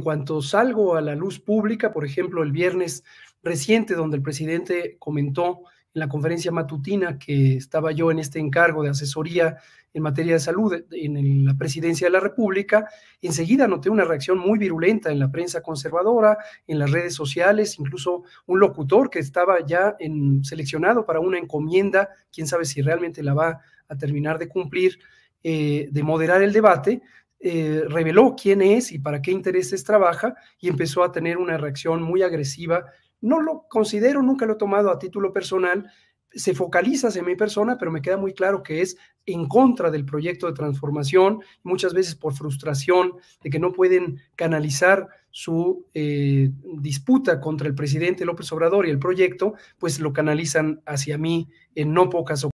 En cuanto salgo a la luz pública, por ejemplo, el viernes reciente, donde el presidente comentó en la conferencia matutina que estaba yo en este encargo de asesoría en materia de salud en la presidencia de la República, enseguida noté una reacción muy virulenta en la prensa conservadora, en las redes sociales, incluso un locutor que estaba ya seleccionado para una encomienda, quién sabe si realmente la va a terminar de cumplir, eh, de moderar el debate, eh, reveló quién es y para qué intereses trabaja y empezó a tener una reacción muy agresiva. No lo considero, nunca lo he tomado a título personal, se focaliza hacia mi persona, pero me queda muy claro que es en contra del proyecto de transformación, muchas veces por frustración de que no pueden canalizar su eh, disputa contra el presidente López Obrador y el proyecto, pues lo canalizan hacia mí en no pocas ocasiones.